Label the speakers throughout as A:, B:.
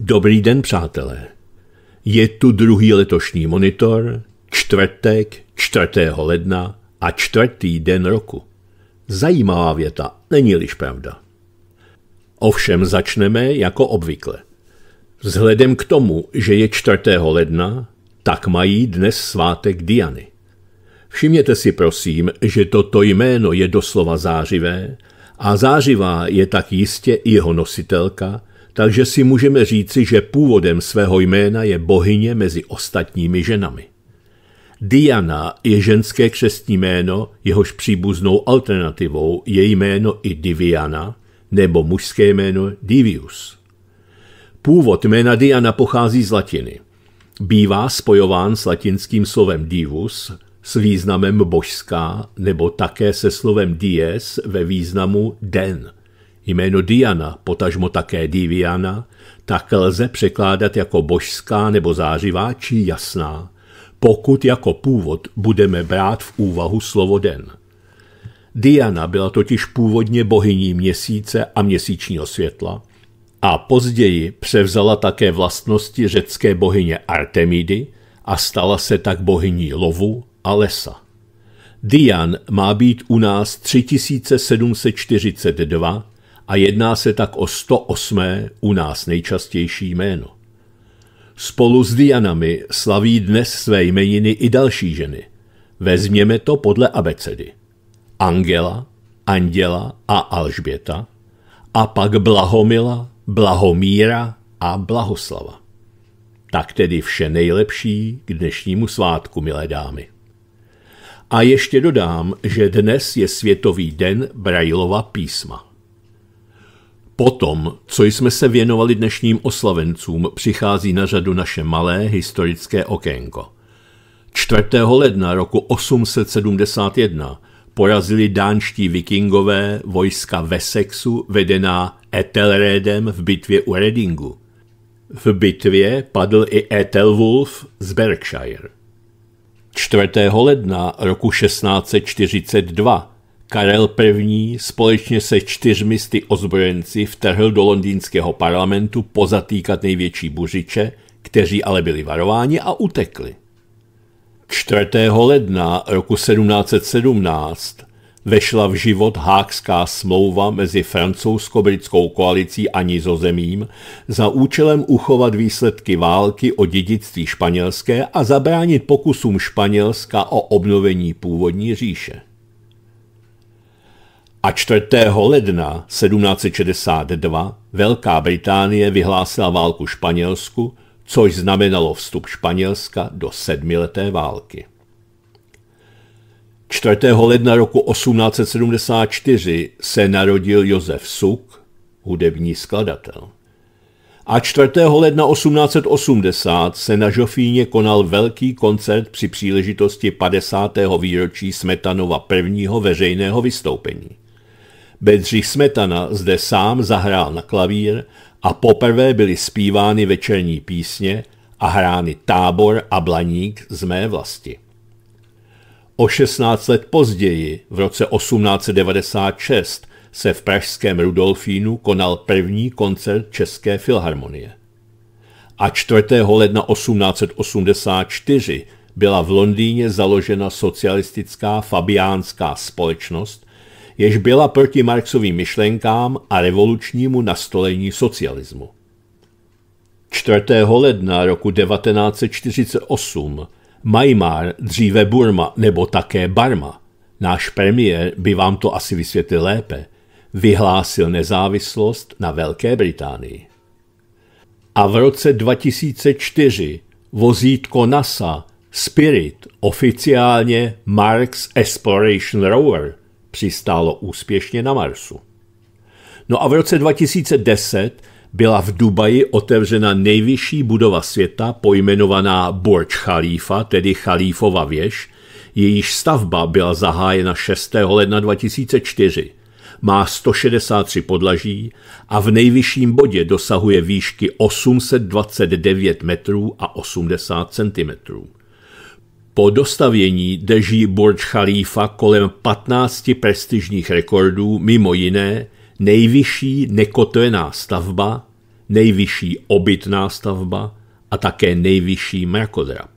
A: Dobrý den, přátelé. Je tu druhý letošní monitor, čtvrtek 4. ledna a čtvrtý den roku. Zajímavá věta, není-liž pravda. Ovšem začneme jako obvykle. Vzhledem k tomu, že je 4. ledna, tak mají dnes svátek Diany. Všimněte si prosím, že toto jméno je doslova zářivé a zářivá je tak jistě i jeho nositelka, takže si můžeme říci, že původem svého jména je bohyně mezi ostatními ženami. Diana je ženské křestní jméno, jehož příbuznou alternativou je jméno i Diviana nebo mužské jméno Divius. Původ jména Diana pochází z latiny. Bývá spojován s latinským slovem divus s významem božská nebo také se slovem dies ve významu den – Jméno Diana, potažmo také Diviana, tak lze překládat jako božská nebo zářivá či jasná, pokud jako původ budeme brát v úvahu slovo den. Diana byla totiž původně bohyní měsíce a měsíčního světla a později převzala také vlastnosti řecké bohyně Artemidy a stala se tak bohyní lovu a lesa. Dian má být u nás 3742 a jedná se tak o 108. u nás nejčastější jméno. Spolu s Dianami slaví dnes své jmeniny i další ženy. Vezměme to podle abecedy. Angela, Anděla a Alžběta a pak Blahomila, Blahomíra a Blahoslava. Tak tedy vše nejlepší k dnešnímu svátku, milé dámy. A ještě dodám, že dnes je Světový den Brajlova písma. Potom, co jsme se věnovali dnešním oslavencům, přichází na řadu naše malé historické okénko. 4. ledna roku 871 porazili dánští vikingové vojska Wessexu vedená Ethelredem v bitvě u Redingu. V bitvě padl i Ethelwulf z Berkshire. 4. ledna roku 1642 Karel I. společně se čtyřmi sty ozbrojenci vtrhl do londýnského parlamentu pozatýkat největší buřiče, kteří ale byli varováni a utekli. 4. ledna roku 1717 vešla v život hákská smlouva mezi francouzsko-britskou koalicí a nizozemím za účelem uchovat výsledky války o dědictví španělské a zabránit pokusům Španělska o obnovení původní říše a 4. ledna 1762 Velká Británie vyhlásila válku Španělsku, což znamenalo vstup Španělska do sedmileté války. 4. ledna roku 1874 se narodil Josef Suk, hudební skladatel. A 4. ledna 1880 se na Žofíně konal velký koncert při příležitosti 50. výročí Smetanova prvního veřejného vystoupení. Bedřich Smetana zde sám zahrál na klavír a poprvé byly zpívány večerní písně a hrány tábor a blaník z mé vlasti. O 16 let později, v roce 1896, se v pražském Rudolfínu konal první koncert České filharmonie. A 4. ledna 1884 byla v Londýně založena socialistická fabiánská společnost, jež byla proti Marxovým myšlenkám a revolučnímu nastolení socialismu. 4. ledna roku 1948 Majmar, dříve Burma nebo také Barma, náš premiér by vám to asi vysvětlil lépe, vyhlásil nezávislost na Velké Británii. A v roce 2004 vozítko NASA Spirit, oficiálně Marx Exploration Rover, přistálo úspěšně na Marsu. No a v roce 2010 byla v Dubaji otevřena nejvyšší budova světa pojmenovaná Burj Khalifa, tedy Khalifova věž, jejíž stavba byla zahájena 6. ledna 2004. Má 163 podlaží a v nejvyšším bodě dosahuje výšky 829 metrů a 80 centimetrů. Po dostavění drží Burj Khalifa kolem 15 prestižních rekordů, mimo jiné nejvyšší nekotvená stavba, nejvyšší obytná stavba a také nejvyšší mrakodrap.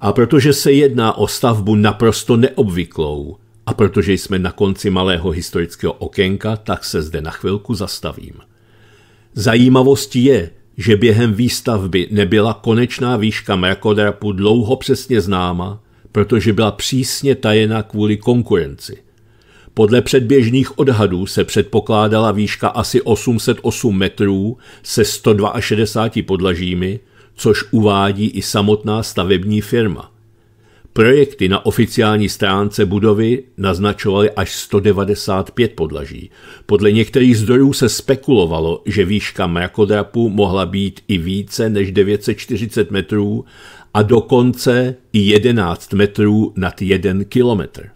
A: A protože se jedná o stavbu naprosto neobvyklou a protože jsme na konci malého historického okénka, tak se zde na chvilku zastavím. Zajímavostí je, že během výstavby nebyla konečná výška mrakodrapu dlouho přesně známa, protože byla přísně tajena kvůli konkurenci. Podle předběžných odhadů se předpokládala výška asi 808 metrů se 162 podlažími, což uvádí i samotná stavební firma. Projekty na oficiální stránce budovy naznačovaly až 195 podlaží. Podle některých zdrojů se spekulovalo, že výška mrakodrapu mohla být i více než 940 metrů a dokonce i 11 metrů nad 1 kilometr.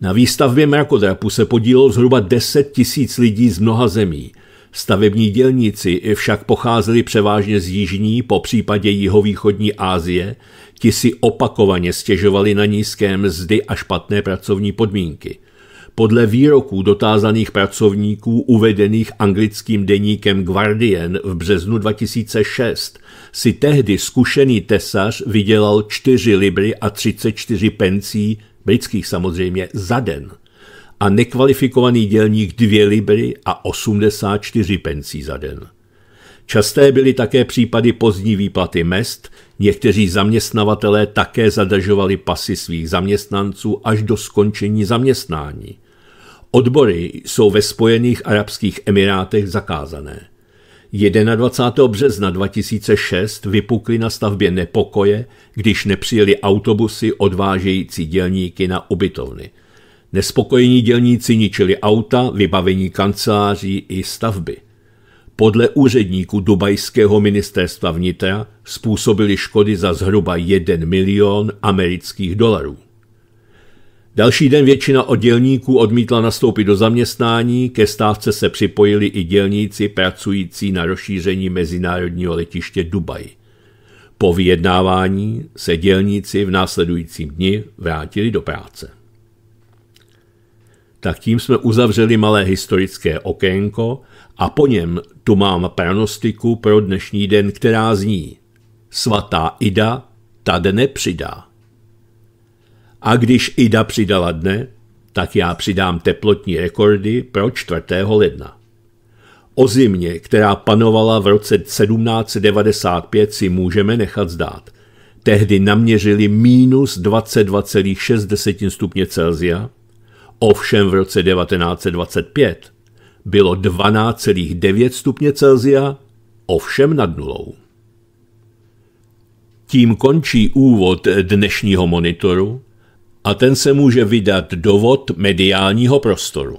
A: Na výstavbě mrakodrapu se podílelo zhruba 10 tisíc lidí z mnoha zemí. Stavební dělníci však pocházeli převážně z jižní, po případě jihovýchodní Asie, Ti si opakovaně stěžovali na nízké mzdy a špatné pracovní podmínky. Podle výroků dotázaných pracovníků uvedených anglickým deníkem Guardian v březnu 2006 si tehdy zkušený tesař vydělal 4 libry a 34 pencí, britských samozřejmě, za den a nekvalifikovaný dělník 2 libry a 84 pencí za den. Časté byly také případy pozdní výplaty mest, někteří zaměstnavatelé také zadažovali pasy svých zaměstnanců až do skončení zaměstnání. Odbory jsou ve Spojených Arabských Emirátech zakázané. 21. března 2006 vypukly na stavbě nepokoje, když nepřijeli autobusy odvážející dělníky na ubytovny. Nespokojení dělníci ničili auta, vybavení kanceláří i stavby podle úředníků dubajského ministerstva vnitra způsobili škody za zhruba 1 milion amerických dolarů. Další den většina oddělníků odmítla nastoupit do zaměstnání, ke stávce se připojili i dělníci pracující na rozšíření mezinárodního letiště Dubaj. Po vyjednávání se dělníci v následujícím dni vrátili do práce tak tím jsme uzavřeli malé historické okénko a po něm tu mám pranostiku pro dnešní den, která zní Svatá Ida ta dne přidá. A když Ida přidala dne, tak já přidám teplotní rekordy pro 4. ledna. O zimě, která panovala v roce 1795, si můžeme nechat zdát. Tehdy naměřili minus 22,6 stupně Celsia – Ovšem v roce 1925 bylo 12,9 stupně Celzia, ovšem nad nulou. Tím končí úvod dnešního monitoru a ten se může vydat dovod mediálního prostoru.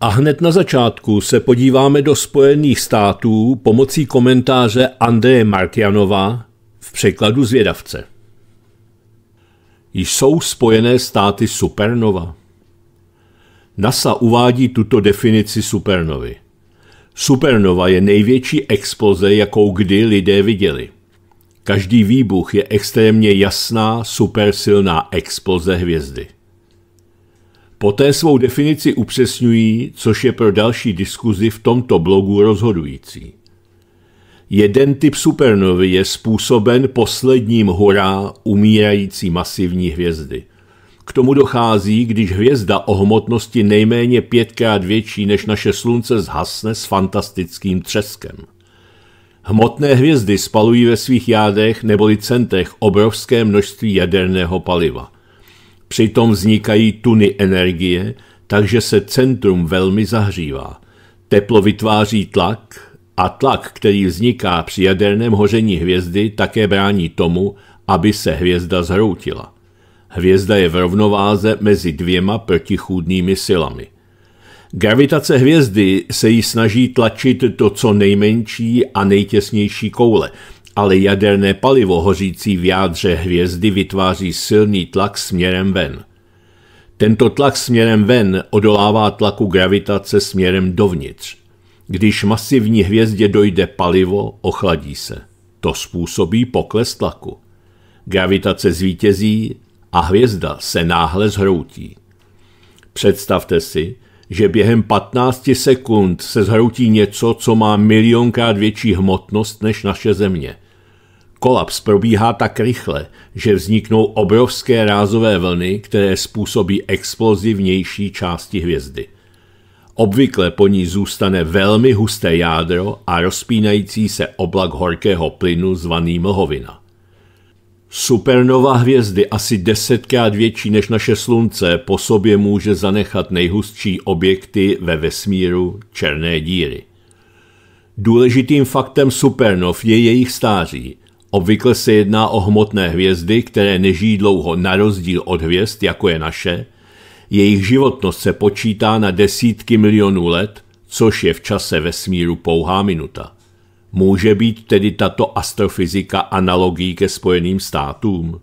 A: A hned na začátku se podíváme do Spojených států pomocí komentáře Andreje Martianova v překladu zvědavce jsou Spojené státy supernova? NASA uvádí tuto definici supernovy. Supernova je největší exploze, jakou kdy lidé viděli. Každý výbuch je extrémně jasná, supersilná exploze hvězdy. Poté svou definici upřesňují, což je pro další diskuzi v tomto blogu rozhodující. Jeden typ supernovy je způsoben posledním hurá umírající masivní hvězdy. K tomu dochází, když hvězda o hmotnosti nejméně pětkrát větší než naše slunce zhasne s fantastickým třeskem. Hmotné hvězdy spalují ve svých jádech neboli centech obrovské množství jaderného paliva. Přitom vznikají tuny energie, takže se centrum velmi zahřívá. Teplo vytváří tlak, a tlak, který vzniká při jaderném hoření hvězdy, také brání tomu, aby se hvězda zhroutila. Hvězda je v rovnováze mezi dvěma protichůdnými silami. Gravitace hvězdy se jí snaží tlačit do co nejmenší a nejtěsnější koule, ale jaderné palivo hořící v jádře hvězdy vytváří silný tlak směrem ven. Tento tlak směrem ven odolává tlaku gravitace směrem dovnitř. Když masivní hvězdě dojde palivo, ochladí se. To způsobí pokles tlaku. Gravitace zvítězí a hvězda se náhle zhroutí. Představte si, že během 15 sekund se zhroutí něco, co má milionkrát větší hmotnost než naše Země. Kolaps probíhá tak rychle, že vzniknou obrovské rázové vlny, které způsobí explozivnější části hvězdy – Obvykle po ní zůstane velmi husté jádro a rozpínající se oblak horkého plynu zvaný mlhovina. Supernova hvězdy asi desetkrát větší než naše slunce po sobě může zanechat nejhustší objekty ve vesmíru černé díry. Důležitým faktem supernov je jejich stáří. Obvykle se jedná o hmotné hvězdy, které nežijí dlouho na rozdíl od hvězd, jako je naše – jejich životnost se počítá na desítky milionů let, což je v čase vesmíru pouhá minuta. Může být tedy tato astrofyzika analogií ke Spojeným státům?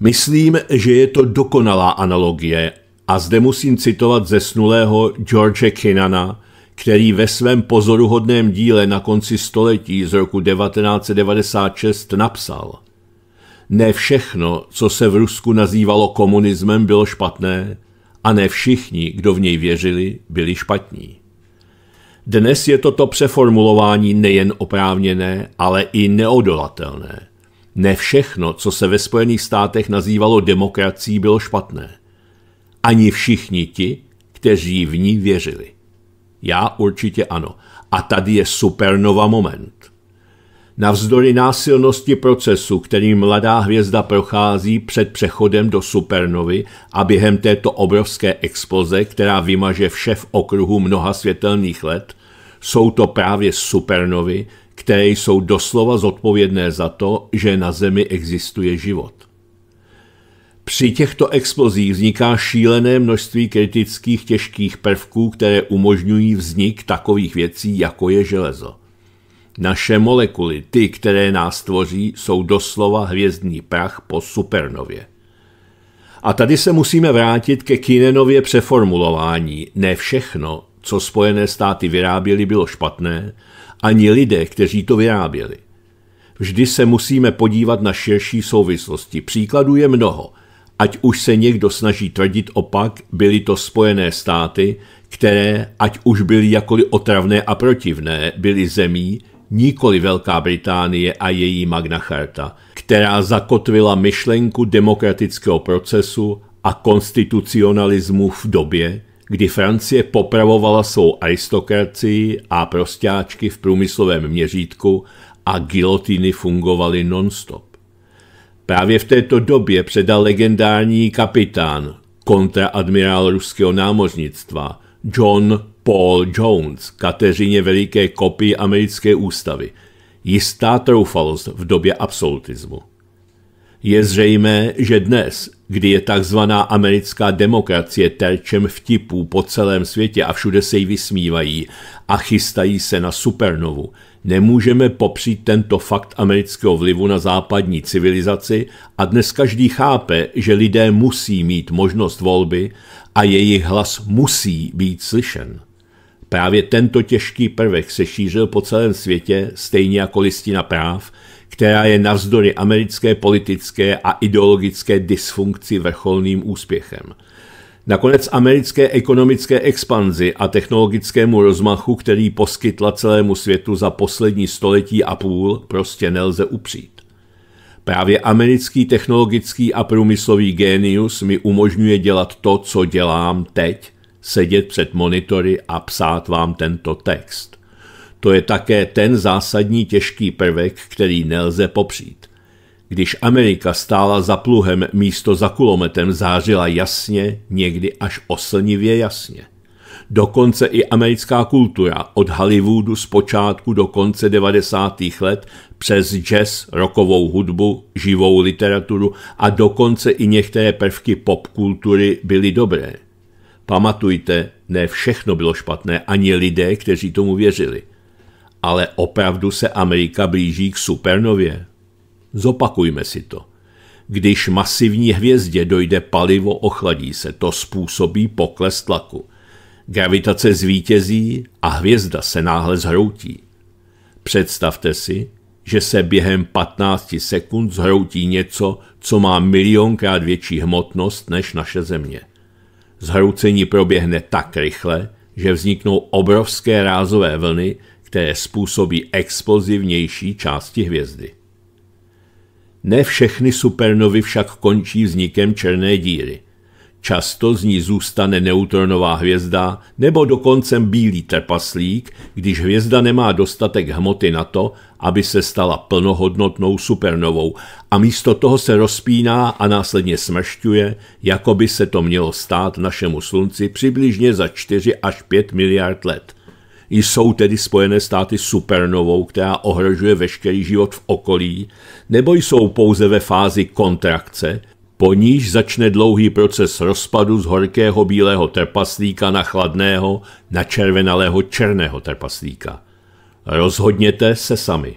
A: Myslím, že je to dokonalá analogie a zde musím citovat zesnulého George Kinana, který ve svém pozoruhodném díle na konci století z roku 1996 napsal – ne všechno, co se v Rusku nazývalo komunismem, bylo špatné a ne všichni, kdo v něj věřili, byli špatní. Dnes je toto přeformulování nejen oprávněné, ale i neodolatelné. Ne všechno, co se ve Spojených státech nazývalo demokracií, bylo špatné. Ani všichni ti, kteří v ní věřili. Já určitě ano. A tady je supernova moment. Navzdory násilnosti procesu, který mladá hvězda prochází před přechodem do supernovy a během této obrovské expoze, která vymaže vše v okruhu mnoha světelných let, jsou to právě supernovy, které jsou doslova zodpovědné za to, že na Zemi existuje život. Při těchto explozích vzniká šílené množství kritických těžkých prvků, které umožňují vznik takových věcí, jako je železo. Naše molekuly, ty, které nás tvoří, jsou doslova hvězdný prach po supernově. A tady se musíme vrátit ke Kinenově přeformulování. Ne všechno, co Spojené státy vyráběly, bylo špatné, ani lidé, kteří to vyráběli. Vždy se musíme podívat na širší souvislosti. Příkladů je mnoho. Ať už se někdo snaží tvrdit opak, byly to Spojené státy, které, ať už byly jakoli otravné a protivné, byly zemí, nikoli Velká Británie a její Magna Charta, která zakotvila myšlenku demokratického procesu a konstitucionalismu v době, kdy Francie popravovala svou aristokracii a prostáčky v průmyslovém měřítku a gilotiny fungovaly nonstop. Právě v této době předal legendární kapitán, kontraadmirál ruského námořnictva, John Paul Jones, Kateřině Veliké kopii americké ústavy, jistá troufalost v době absolutismu. Je zřejmé, že dnes, kdy je tzv. americká demokracie terčem vtipů po celém světě a všude se ji vysmívají a chystají se na supernovu, nemůžeme popřít tento fakt amerického vlivu na západní civilizaci a dnes každý chápe, že lidé musí mít možnost volby a jejich hlas musí být slyšen. Právě tento těžký prvek se šířil po celém světě, stejně jako listina práv, která je navzdory americké politické a ideologické dysfunkci vrcholným úspěchem. Nakonec americké ekonomické expanzi a technologickému rozmachu, který poskytla celému světu za poslední století a půl, prostě nelze upřít. Právě americký technologický a průmyslový génius mi umožňuje dělat to, co dělám teď, sedět před monitory a psát vám tento text. To je také ten zásadní těžký prvek, který nelze popřít. Když Amerika stála za pluhem místo za kulometem, zářila jasně, někdy až oslnivě jasně. Dokonce i americká kultura od Hollywoodu z počátku do konce 90. let přes jazz, rokovou hudbu, živou literaturu a dokonce i některé prvky popkultury byly dobré – Pamatujte, ne všechno bylo špatné, ani lidé, kteří tomu věřili. Ale opravdu se Amerika blíží k supernově. Zopakujme si to. Když masivní hvězdě dojde palivo, ochladí se, to způsobí pokles tlaku. Gravitace zvítězí a hvězda se náhle zhroutí. Představte si, že se během 15 sekund zhroutí něco, co má milionkrát větší hmotnost než naše Země. Zhroucení proběhne tak rychle, že vzniknou obrovské rázové vlny, které způsobí explozivnější části hvězdy. Ne všechny supernovy však končí vznikem černé díry. Často z ní zůstane neutronová hvězda nebo dokonce bílý trpaslík, když hvězda nemá dostatek hmoty na to, aby se stala plnohodnotnou supernovou a místo toho se rozpíná a následně smršťuje, jako by se to mělo stát našemu slunci přibližně za 4 až 5 miliard let. Jsou tedy Spojené státy supernovou, která ohrožuje veškerý život v okolí, nebo jsou pouze ve fázi kontrakce, po níž začne dlouhý proces rozpadu z horkého bílého trpaslíka na chladného, na červenalého černého trpaslíka. Rozhodněte se sami.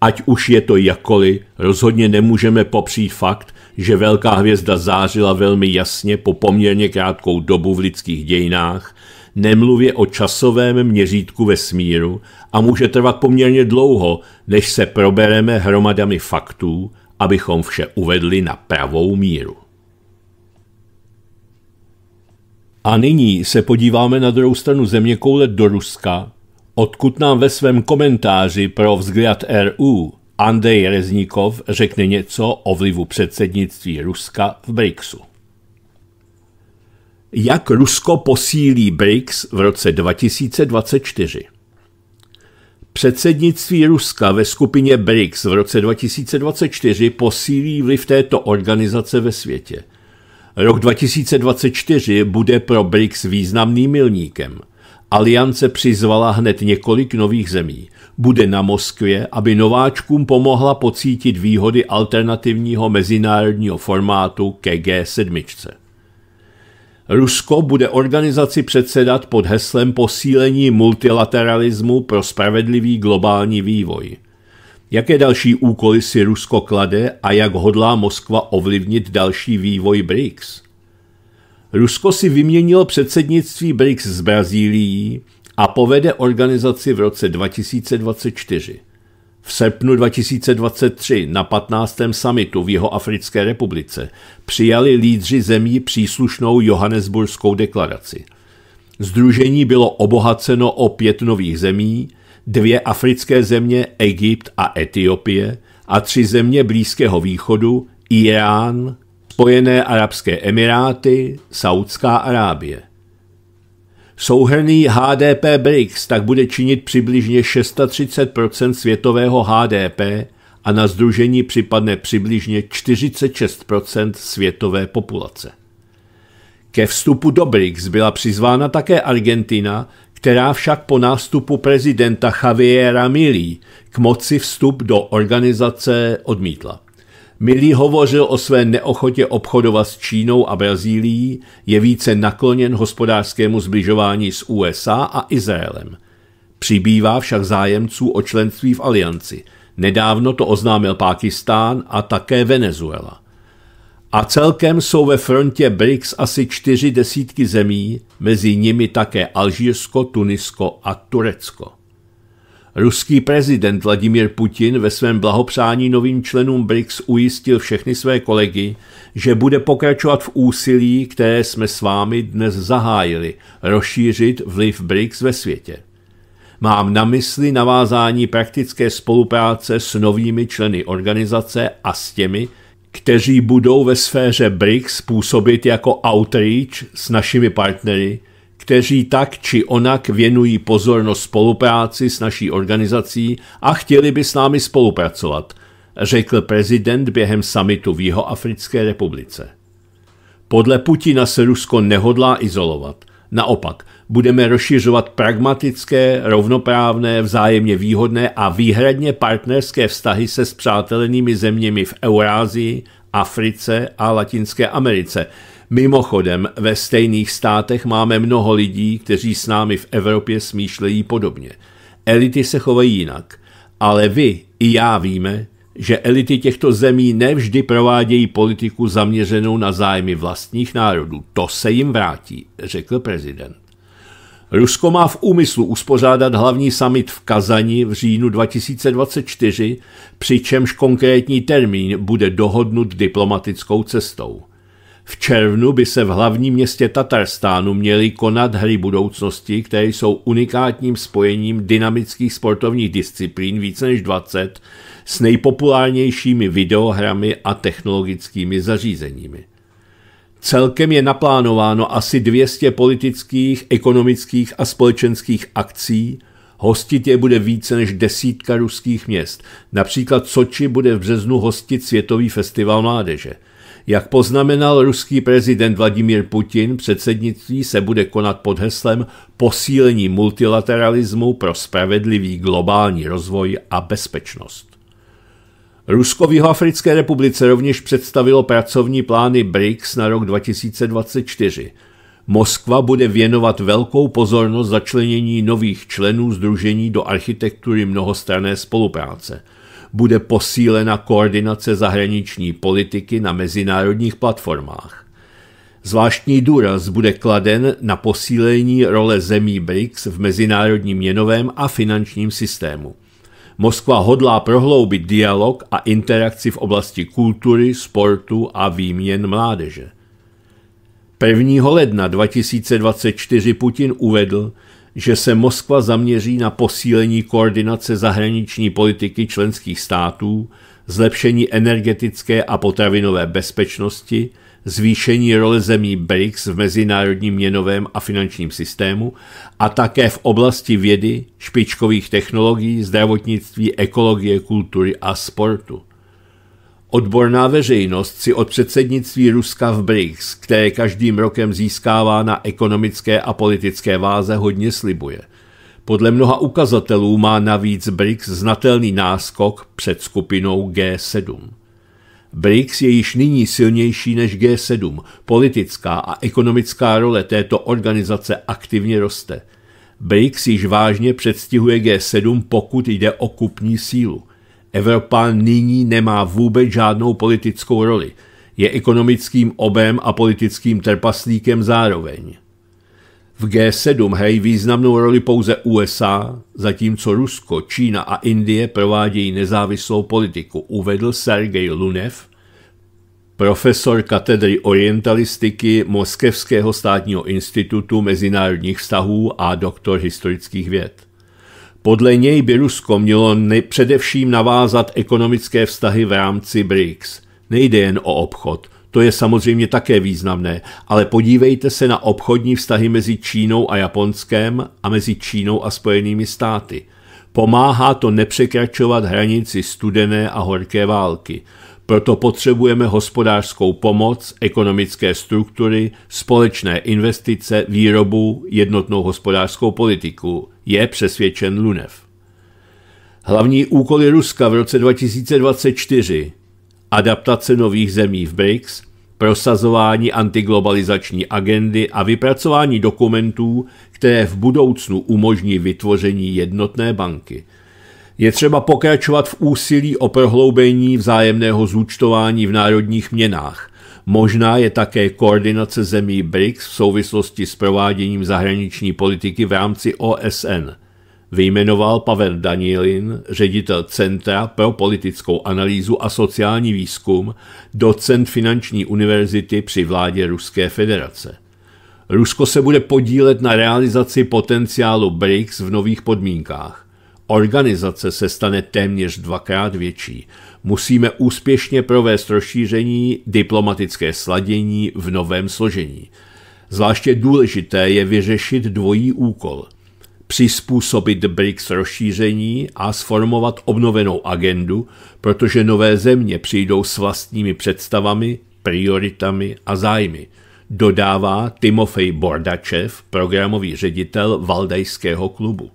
A: Ať už je to jakkoliv, rozhodně nemůžeme popřít fakt, že velká hvězda zářila velmi jasně po poměrně krátkou dobu v lidských dějinách, nemluvě o časovém měřítku vesmíru a může trvat poměrně dlouho, než se probereme hromadami faktů, abychom vše uvedli na pravou míru. A nyní se podíváme na druhou stranu země koule do Ruska, odkud nám ve svém komentáři pro vzgliad RU Andrej Reznikov řekne něco o vlivu předsednictví Ruska v BRICSu. Jak Rusko posílí BRICS v roce 2024? Předsednictví Ruska ve skupině BRICS v roce 2024 posílí vliv této organizace ve světě. Rok 2024 bude pro BRICS významným milníkem. Aliance přizvala hned několik nových zemí. Bude na Moskvě, aby nováčkům pomohla pocítit výhody alternativního mezinárodního formátu kg 7 Rusko bude organizaci předsedat pod heslem posílení multilateralismu pro spravedlivý globální vývoj. Jaké další úkoly si Rusko klade a jak hodlá Moskva ovlivnit další vývoj BRICS? Rusko si vyměnilo předsednictví BRICS s Brazílií a povede organizaci v roce 2024. V srpnu 2023 na 15. samitu v jeho Africké republice přijali lídři zemí příslušnou Johannesburskou deklaraci. Združení bylo obohaceno o pět nových zemí, dvě africké země Egypt a Etiopie a tři země Blízkého východu Irán, Spojené arabské emiráty, Saudská Arábie. Souhrný HDP BRICS tak bude činit přibližně 630 světového HDP a na združení připadne přibližně 46 světové populace. Ke vstupu do BRICS byla přizvána také Argentina, která však po nástupu prezidenta Javiera Milí k moci vstup do organizace odmítla. Milí hovořil o své neochotě obchodovat s Čínou a Brazílií, je více nakloněn hospodářskému zbližování s USA a Izraelem. Přibývá však zájemců o členství v alianci. Nedávno to oznámil Pákistán a také Venezuela. A celkem jsou ve frontě BRICS asi čtyři desítky zemí, mezi nimi také Alžírsko, Tunisko a Turecko. Ruský prezident Vladimir Putin ve svém blahopřání novým členům BRICS ujistil všechny své kolegy, že bude pokračovat v úsilí, které jsme s vámi dnes zahájili, rozšířit vliv BRICS ve světě. Mám na mysli navázání praktické spolupráce s novými členy organizace a s těmi, kteří budou ve sféře BRICS působit jako outreach s našimi partnery, kteří tak či onak věnují pozornost spolupráci s naší organizací a chtěli by s námi spolupracovat, řekl prezident během samitu v Jihoafrické republice. Podle Putina se Rusko nehodlá izolovat. Naopak, budeme rozšiřovat pragmatické, rovnoprávné, vzájemně výhodné a výhradně partnerské vztahy se spřátelenými zeměmi v Eurázii, Africe a Latinské Americe, Mimochodem, ve stejných státech máme mnoho lidí, kteří s námi v Evropě smýšlejí podobně. Elity se chovají jinak, ale vy i já víme, že elity těchto zemí nevždy provádějí politiku zaměřenou na zájmy vlastních národů. To se jim vrátí, řekl prezident. Rusko má v úmyslu uspořádat hlavní summit v Kazani v říjnu 2024, přičemž konkrétní termín bude dohodnut diplomatickou cestou. V červnu by se v hlavním městě Tatarstánu měly konat hry budoucnosti, které jsou unikátním spojením dynamických sportovních disciplín více než 20 s nejpopulárnějšími videohrami a technologickými zařízeními. Celkem je naplánováno asi 200 politických, ekonomických a společenských akcí, Hostit je bude více než desítka ruských měst. Například Soči bude v březnu hostit Světový festival mládeže – jak poznamenal ruský prezident Vladimír Putin, předsednictví se bude konat pod heslem posílení multilateralismu pro spravedlivý globální rozvoj a bezpečnost. Rusko v Jihoafrické republice rovněž představilo pracovní plány BRICS na rok 2024. Moskva bude věnovat velkou pozornost začlenění nových členů združení do architektury mnohostranné spolupráce – bude posílena koordinace zahraniční politiky na mezinárodních platformách. Zvláštní důraz bude kladen na posílení role zemí BRICS v mezinárodním měnovém a finančním systému. Moskva hodlá prohloubit dialog a interakci v oblasti kultury, sportu a výměn mládeže. 1. ledna 2024 Putin uvedl, že se Moskva zaměří na posílení koordinace zahraniční politiky členských států, zlepšení energetické a potravinové bezpečnosti, zvýšení role zemí BRICS v mezinárodním měnovém a finančním systému a také v oblasti vědy, špičkových technologií, zdravotnictví, ekologie, kultury a sportu. Odborná veřejnost si od předsednictví Ruska v BRICS, které každým rokem získává na ekonomické a politické váze, hodně slibuje. Podle mnoha ukazatelů má navíc BRICS znatelný náskok před skupinou G7. BRICS je již nyní silnější než G7. Politická a ekonomická role této organizace aktivně roste. BRICS již vážně předstihuje G7, pokud jde o kupní sílu. Evropa nyní nemá vůbec žádnou politickou roli. Je ekonomickým obem a politickým trpaslíkem zároveň. V G7 hrají významnou roli pouze USA, zatímco Rusko, Čína a Indie provádějí nezávislou politiku, uvedl Sergej Lunev, profesor katedry orientalistiky Moskevského státního institutu mezinárodních vztahů a doktor historických věd. Podle něj by Rusko mělo především navázat ekonomické vztahy v rámci BRICS. Nejde jen o obchod, to je samozřejmě také významné, ale podívejte se na obchodní vztahy mezi Čínou a Japonskem a mezi Čínou a Spojenými státy. Pomáhá to nepřekračovat hranici studené a horké války. Proto potřebujeme hospodářskou pomoc, ekonomické struktury, společné investice, výrobu, jednotnou hospodářskou politiku, je přesvědčen Lunev. Hlavní úkoly Ruska v roce 2024 adaptace nových zemí v BRICS, prosazování antiglobalizační agendy a vypracování dokumentů, které v budoucnu umožní vytvoření jednotné banky. Je třeba pokračovat v úsilí o prohloubení vzájemného zúčtování v národních měnách, Možná je také koordinace zemí BRICS v souvislosti s prováděním zahraniční politiky v rámci OSN. Vyjmenoval Pavel Danielin, ředitel Centra pro politickou analýzu a sociální výzkum, docent finanční univerzity při vládě Ruské federace. Rusko se bude podílet na realizaci potenciálu BRICS v nových podmínkách. Organizace se stane téměř dvakrát větší – musíme úspěšně provést rozšíření diplomatické sladění v novém složení. Zvláště důležité je vyřešit dvojí úkol – přizpůsobit BRICS rozšíření a sformovat obnovenou agendu, protože nové země přijdou s vlastními představami, prioritami a zájmy, dodává Timofej Bordačev, programový ředitel Valdajského klubu.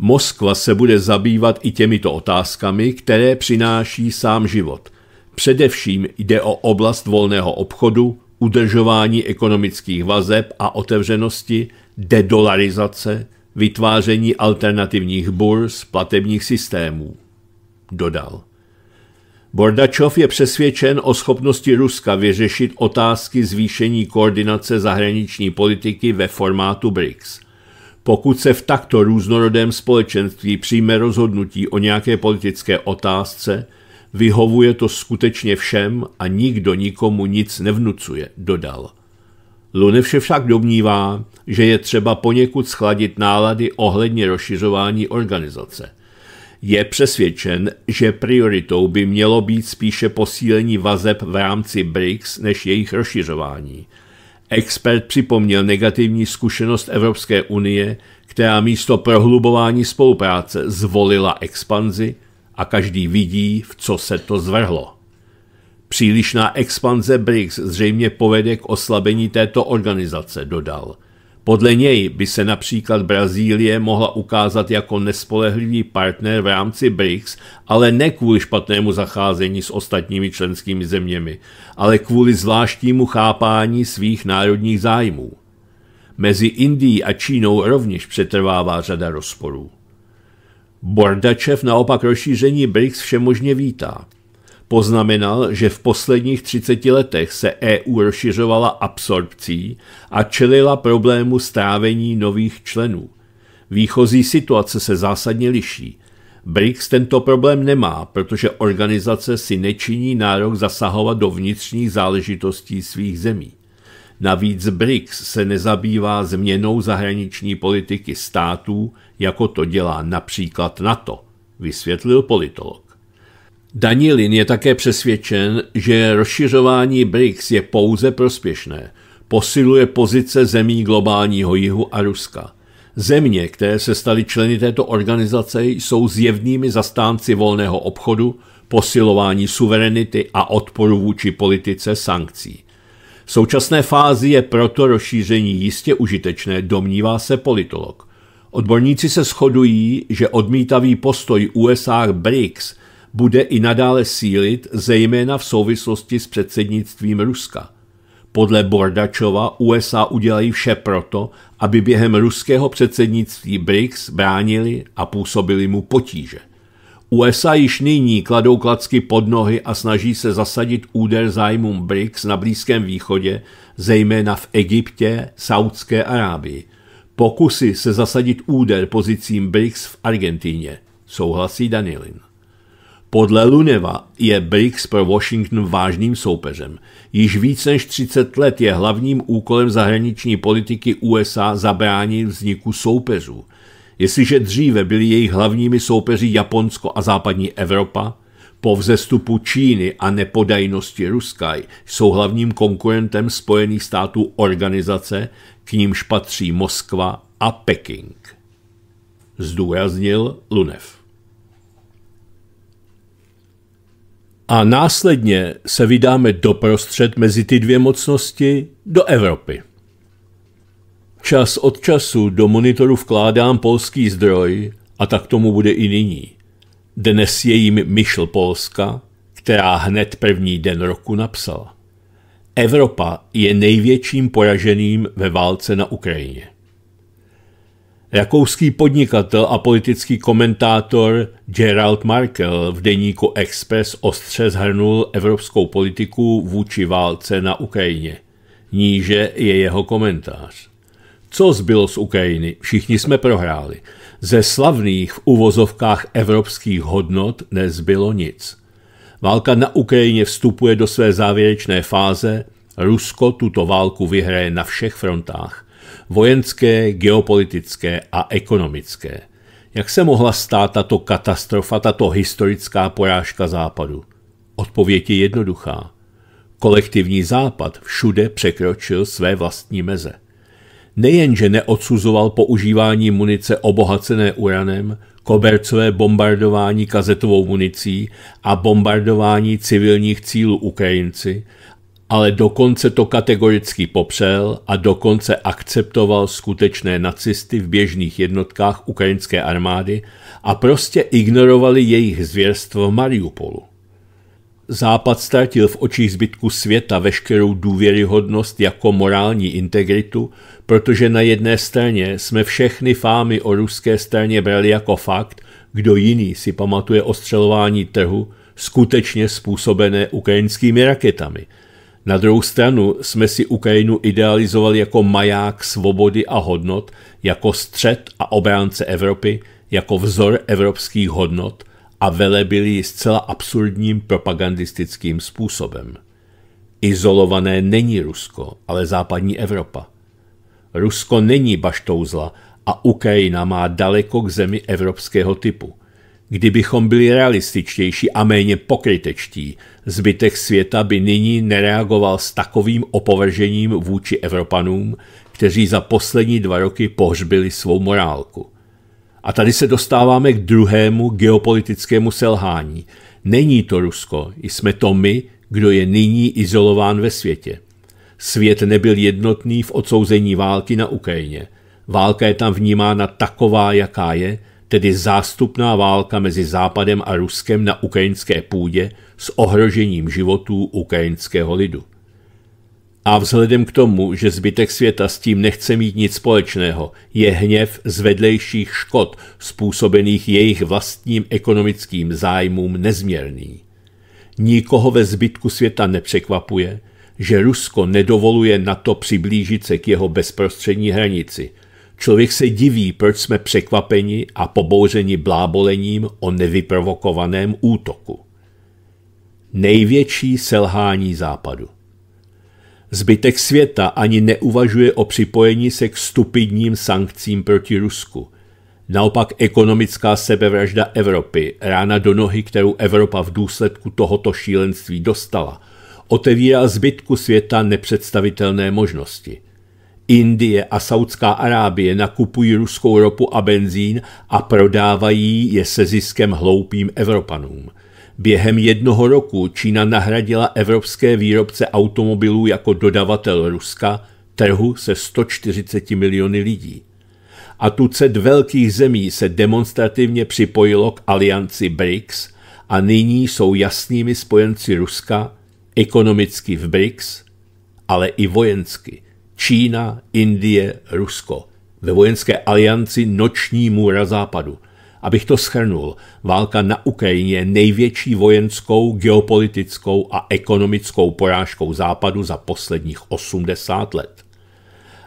A: Moskva se bude zabývat i těmito otázkami, které přináší sám život. Především jde o oblast volného obchodu, udržování ekonomických vazeb a otevřenosti, dedolarizace, vytváření alternativních burz, platebních systémů. Dodal. Bordačov je přesvědčen o schopnosti Ruska vyřešit otázky zvýšení koordinace zahraniční politiky ve formátu BRICS – pokud se v takto různorodém společenství přijme rozhodnutí o nějaké politické otázce, vyhovuje to skutečně všem a nikdo nikomu nic nevnucuje, dodal. Lunev však domnívá, že je třeba poněkud schladit nálady ohledně rozšiřování organizace. Je přesvědčen, že prioritou by mělo být spíše posílení vazeb v rámci BRICS než jejich rozšiřování – Expert připomněl negativní zkušenost Evropské unie, která místo prohlubování spolupráce zvolila expanzi a každý vidí, v co se to zvrhlo. Přílišná expanze BRICS zřejmě povede k oslabení této organizace, dodal – podle něj by se například Brazílie mohla ukázat jako nespolehlivý partner v rámci BRICS, ale ne kvůli špatnému zacházení s ostatními členskými zeměmi, ale kvůli zvláštnímu chápání svých národních zájmů. Mezi Indií a Čínou rovněž přetrvává řada rozporů. Bordačev naopak rozšíření BRICS všemožně vítá. Poznamenal, že v posledních 30 letech se EU rozšiřovala absorpcí a čelila problému strávení nových členů. Výchozí situace se zásadně liší. BRICS tento problém nemá, protože organizace si nečiní nárok zasahovat do vnitřních záležitostí svých zemí. Navíc BRICS se nezabývá změnou zahraniční politiky států, jako to dělá například NATO, vysvětlil politolog. Danilin je také přesvědčen, že rozšiřování BRICS je pouze prospěšné. Posiluje pozice zemí globálního jihu a Ruska. Země, které se staly členy této organizace, jsou zjevnými zastánci volného obchodu, posilování suverenity a odporu vůči politice sankcí. V současné fázi je proto rozšíření jistě užitečné, domnívá se politolog. Odborníci se shodují, že odmítavý postoj USA k BRICS – bude i nadále sílit, zejména v souvislosti s předsednictvím Ruska. Podle Bordačova USA udělají vše proto, aby během ruského předsednictví BRICS bránili a působili mu potíže. USA již nyní kladou klacky pod nohy a snaží se zasadit úder zájmům BRICS na Blízkém východě, zejména v Egyptě, Saudské Arábii. Pokusy se zasadit úder pozicím BRICS v Argentíně. Souhlasí Danilin. Podle Luneva je BRICS pro Washington vážným soupeřem. Již více než 30 let je hlavním úkolem zahraniční politiky USA zabránit vzniku soupeřů. Jestliže dříve byli jejich hlavními soupeři Japonsko a západní Evropa, po vzestupu Číny a nepodajnosti Ruska jsou hlavním konkurentem Spojených států organizace, k nímž patří Moskva a Peking. Zdůraznil Lunev. a následně se vydáme doprostřed mezi ty dvě mocnosti do Evropy. Čas od času do monitoru vkládám polský zdroj a tak tomu bude i nyní. Dnes je jim myšl Polska, která hned první den roku napsala. Evropa je největším poraženým ve válce na Ukrajině. Rakouský podnikatel a politický komentátor Gerald Markel v deníku Express ostře zhrnul evropskou politiku vůči válce na Ukrajině. Níže je jeho komentář. Co zbylo z Ukrajiny? Všichni jsme prohráli. Ze slavných v uvozovkách evropských hodnot nezbylo nic. Válka na Ukrajině vstupuje do své závěrečné fáze, Rusko tuto válku vyhraje na všech frontách vojenské, geopolitické a ekonomické. Jak se mohla stát tato katastrofa, tato historická porážka Západu? Odpověď je jednoduchá. Kolektivní Západ všude překročil své vlastní meze. Nejenže neodsuzoval používání munice obohacené uranem, kobercové bombardování kazetovou municí a bombardování civilních cílů Ukrajinci, ale dokonce to kategoricky popřel a dokonce akceptoval skutečné nacisty v běžných jednotkách ukrajinské armády a prostě ignorovali jejich zvěrstvo v Mariupolu. Západ ztratil v očích zbytku světa veškerou důvěryhodnost jako morální integritu, protože na jedné straně jsme všechny fámy o ruské straně brali jako fakt, kdo jiný si pamatuje ostřelování trhu, skutečně způsobené ukrajinskými raketami – na druhou stranu jsme si Ukrajinu idealizovali jako maják svobody a hodnot, jako střed a obránce Evropy, jako vzor evropských hodnot a velebili ji zcela absurdním propagandistickým způsobem. Izolované není Rusko, ale západní Evropa. Rusko není baštouzla a Ukrajina má daleko k zemi evropského typu – Kdybychom byli realističtější a méně pokrytečtí, zbytek světa by nyní nereagoval s takovým opovržením vůči Evropanům, kteří za poslední dva roky pohřbili svou morálku. A tady se dostáváme k druhému geopolitickému selhání. Není to Rusko, jsme to my, kdo je nyní izolován ve světě. Svět nebyl jednotný v odsouzení války na Ukrajině. Válka je tam vnímána taková, jaká je – tedy zástupná válka mezi Západem a Ruskem na ukrajinské půdě s ohrožením životů ukrajinského lidu. A vzhledem k tomu, že zbytek světa s tím nechce mít nic společného, je hněv z vedlejších škod způsobených jejich vlastním ekonomickým zájmům nezměrný. Nikoho ve zbytku světa nepřekvapuje, že Rusko nedovoluje na to přiblížit se k jeho bezprostřední hranici – Člověk se diví, proč jsme překvapeni a pobouřeni blábolením o nevyprovokovaném útoku. Největší selhání západu. Zbytek světa ani neuvažuje o připojení se k stupidním sankcím proti Rusku. Naopak ekonomická sebevražda Evropy, rána do nohy, kterou Evropa v důsledku tohoto šílenství dostala, otevírá zbytku světa nepředstavitelné možnosti – Indie a Saudská Arábie nakupují ruskou ropu a benzín a prodávají je se ziskem hloupým Evropanům. Během jednoho roku Čína nahradila evropské výrobce automobilů jako dodavatel Ruska trhu se 140 miliony lidí. A tucet velkých zemí se demonstrativně připojilo k alianci BRICS a nyní jsou jasnými spojenci Ruska ekonomicky v BRICS, ale i vojensky – Čína, Indie, Rusko. Ve vojenské alianci noční můra západu. Abych to schrnul, válka na Ukrajině je největší vojenskou, geopolitickou a ekonomickou porážkou západu za posledních 80 let.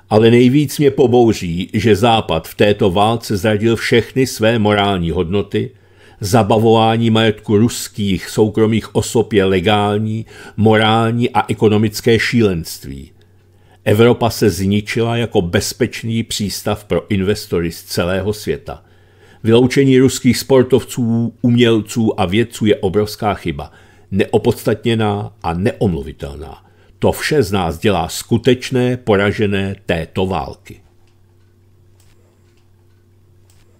A: Ale nejvíc mě pobouří, že Západ v této válce zradil všechny své morální hodnoty, zabavování majetku ruských soukromých osob je legální, morální a ekonomické šílenství – Evropa se zničila jako bezpečný přístav pro investory z celého světa. Vyloučení ruských sportovců, umělců a vědců je obrovská chyba, neopodstatněná a neomluvitelná. To vše z nás dělá skutečné poražené této války.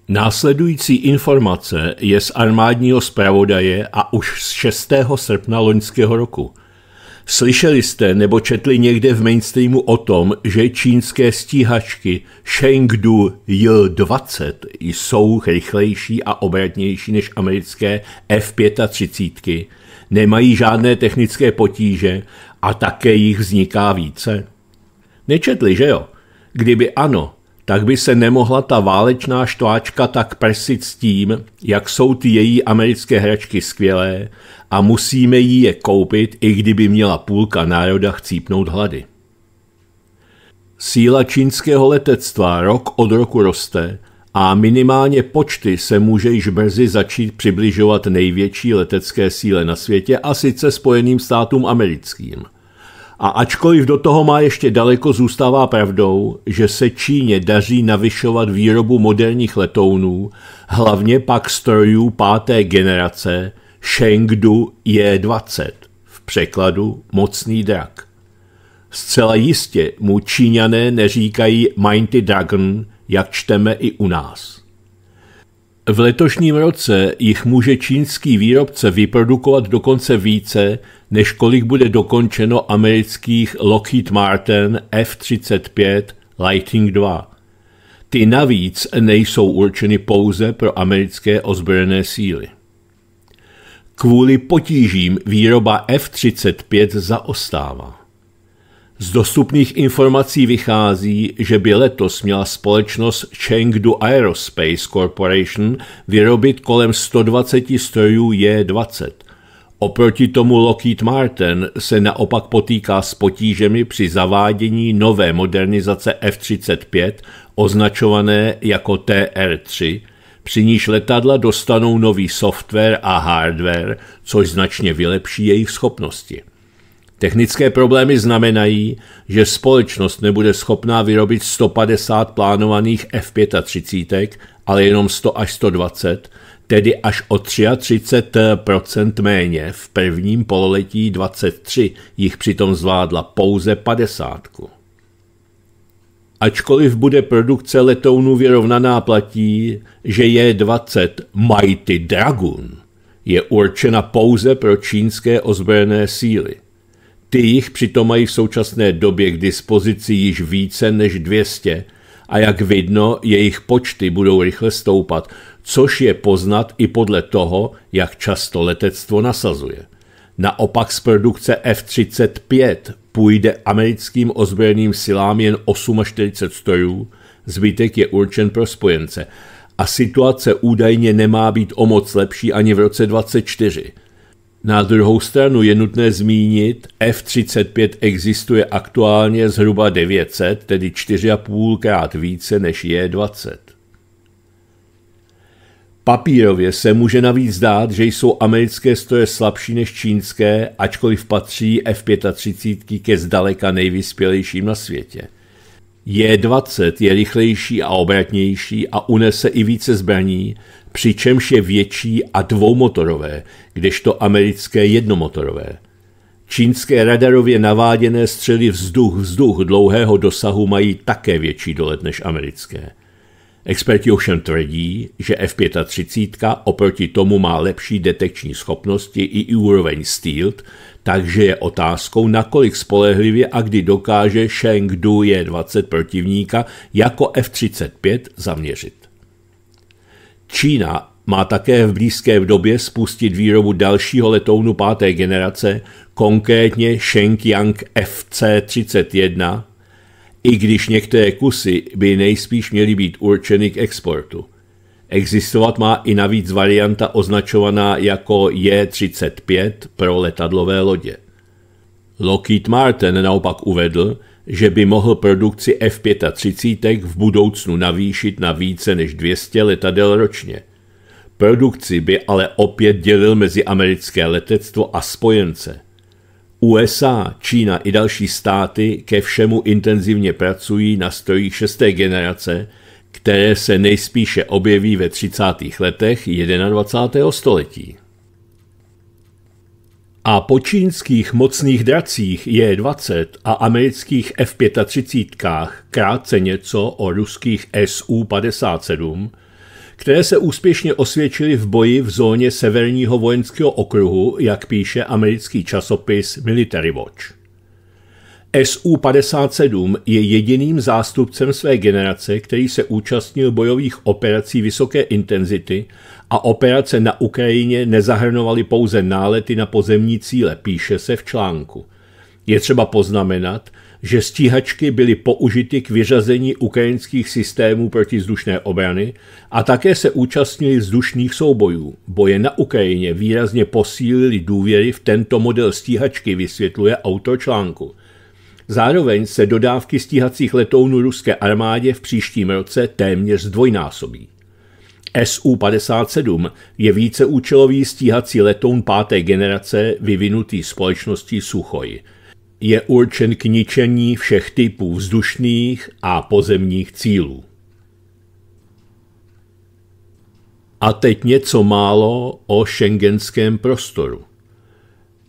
A: Následující informace je z armádního zpravodaje a už z 6. srpna loňského roku – Slyšeli jste nebo četli někde v mainstreamu o tom, že čínské stíhačky Chengdu J-20 jsou rychlejší a obratnější než americké F-35, nemají žádné technické potíže a také jich vzniká více? Nečetli, že jo? Kdyby ano, tak by se nemohla ta válečná štváčka tak prsit s tím, jak jsou ty její americké hračky skvělé a musíme jí je koupit, i kdyby měla půlka národa chcípnout hlady. Síla čínského letectva rok od roku roste a minimálně počty se může již brzy začít přibližovat největší letecké síle na světě a sice Spojeným státům americkým – a ačkoliv do toho má ještě daleko, zůstává pravdou, že se Číně daří navyšovat výrobu moderních letounů, hlavně pak strojů páté generace Chengdu J-20, v překladu mocný drak. Zcela jistě mu Číňané neříkají Mighty Dragon, jak čteme i u nás. V letošním roce jich může čínský výrobce vyprodukovat dokonce více, než kolik bude dokončeno amerických Lockheed Martin F-35 Lightning II. Ty navíc nejsou určeny pouze pro americké ozbrojené síly. Kvůli potížím výroba F-35 zaostává. Z dostupných informací vychází, že by letos měla společnost Chengdu Aerospace Corporation vyrobit kolem 120 strojů J-20, Oproti tomu Lockheed Martin se naopak potýká s potížemi při zavádění nové modernizace F-35 označované jako TR-3, při níž letadla dostanou nový software a hardware, což značně vylepší jejich schopnosti. Technické problémy znamenají, že společnost nebude schopná vyrobit 150 plánovaných F-35, ale jenom 100 až 120, tedy až o 33% méně, v prvním pololetí 23 jich přitom zvládla pouze 50. Ačkoliv bude produkce letounů vyrovnaná platí, že je 20 Mighty Dragon je určena pouze pro čínské ozbrojené síly. Ty jich přitom mají v současné době k dispozici již více než 200 a jak vidno, jejich počty budou rychle stoupat, což je poznat i podle toho, jak často letectvo nasazuje. Naopak z produkce F-35 půjde americkým ozbrojeným silám jen 48 strojů, zbytek je určen pro spojence. A situace údajně nemá být o moc lepší ani v roce 24. Na druhou stranu je nutné zmínit, F-35 existuje aktuálně zhruba 900, tedy 4,5 krát více než J-20. Papírově se může navíc zdát, že jsou americké stroje slabší než čínské, ačkoliv patří F-35 ke zdaleka nejvyspělejším na světě. J-20 je rychlejší a obratnější a unese i více zbraní, přičemž je větší a dvoumotorové, kdežto americké jednomotorové. Čínské radarově naváděné střely vzduch-vzduch dlouhého dosahu mají také větší dolet než americké. Experti ovšem tvrdí, že F-35 oproti tomu má lepší detekční schopnosti i úroveň Stealth, takže je otázkou, nakolik spolehlivě a kdy dokáže Chengdu J-20 protivníka jako F-35 zaměřit. Čína má také v blízké době spustit výrobu dalšího letounu páté generace, konkrétně Shenyang FC-31, i když některé kusy by nejspíš měly být určeny k exportu. Existovat má i navíc varianta označovaná jako J-35 pro letadlové lodě. Lockheed Martin naopak uvedl, že by mohl produkci F-35 v budoucnu navýšit na více než 200 letadel ročně. Produkci by ale opět dělil mezi americké letectvo a spojence – USA, Čína i další státy ke všemu intenzivně pracují na strojích šesté generace, které se nejspíše objeví ve 30. letech 21. století. A po čínských mocných dracích J-20 a amerických F-35 krátce něco o ruských SU-57, které se úspěšně osvědčily v boji v zóně severního vojenského okruhu, jak píše americký časopis Military Watch. SU-57 je jediným zástupcem své generace, který se účastnil bojových operací vysoké intenzity a operace na Ukrajině nezahrnovaly pouze nálety na pozemní cíle, píše se v článku. Je třeba poznamenat, že stíhačky byly použity k vyřazení ukrajinských systémů protizdušné obrany a také se účastnili vzdušných soubojů. Boje na Ukrajině výrazně posílili důvěry v tento model stíhačky, vysvětluje autor článku. Zároveň se dodávky stíhacích letounů ruské armádě v příštím roce téměř zdvojnásobí. SU-57 je víceúčelový stíhací letoun páté generace vyvinutý společností Suchoj – je určen k ničení všech typů vzdušných a pozemních cílů. A teď něco málo o šengenském prostoru.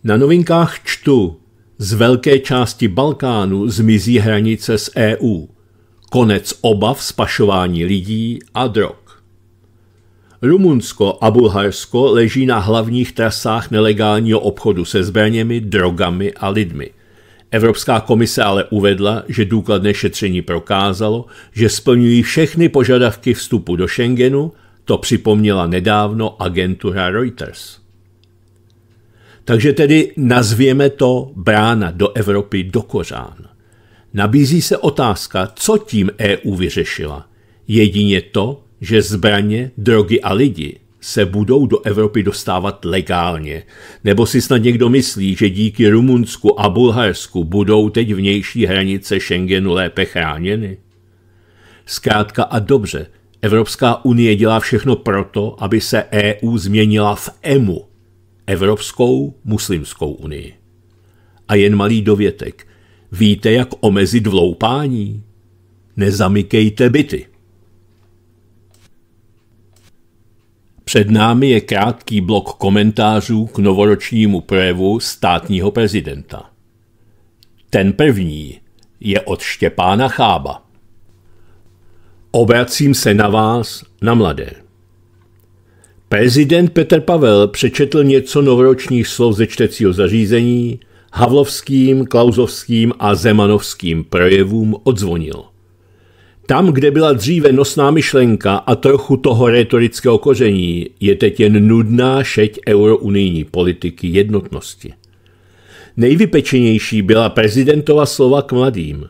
A: Na novinkách čtu, z velké části Balkánu zmizí hranice s EU. Konec obav spašování lidí a drog. Rumunsko a Bulharsko leží na hlavních trasách nelegálního obchodu se zbraněmi, drogami a lidmi – Evropská komise ale uvedla, že důkladné šetření prokázalo, že splňují všechny požadavky vstupu do Schengenu, to připomněla nedávno agentura Reuters. Takže tedy nazvěme to brána do Evropy do kořán. Nabízí se otázka, co tím EU vyřešila. Jedině to, že zbraně, drogy a lidi se budou do Evropy dostávat legálně. Nebo si snad někdo myslí, že díky Rumunsku a Bulharsku budou teď vnější hranice Schengenu lépe chráněny? Zkrátka a dobře, Evropská unie dělá všechno proto, aby se EU změnila v EMU, Evropskou muslimskou unii. A jen malý dovětek. Víte, jak omezit vloupání? Nezamykejte byty. Před námi je krátký blok komentářů k novoročnímu projevu státního prezidenta. Ten první je od Štěpána Chába. Obracím se na vás, na mladé. Prezident Petr Pavel přečetl něco novoročních slov ze čtecího zařízení, havlovským, klauzovským a zemanovským projevům odzvonil – tam, kde byla dříve nosná myšlenka a trochu toho retorického koření, je teď jen nudná šeť eurounijní politiky jednotnosti. Nejvypečenější byla prezidentova slova k mladým.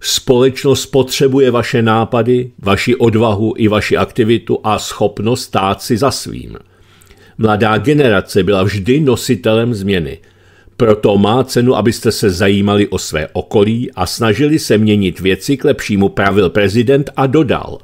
A: Společnost potřebuje vaše nápady, vaši odvahu i vaši aktivitu a schopnost stát si za svým. Mladá generace byla vždy nositelem změny – proto má cenu, abyste se zajímali o své okolí a snažili se měnit věci k lepšímu, pravil prezident a dodal.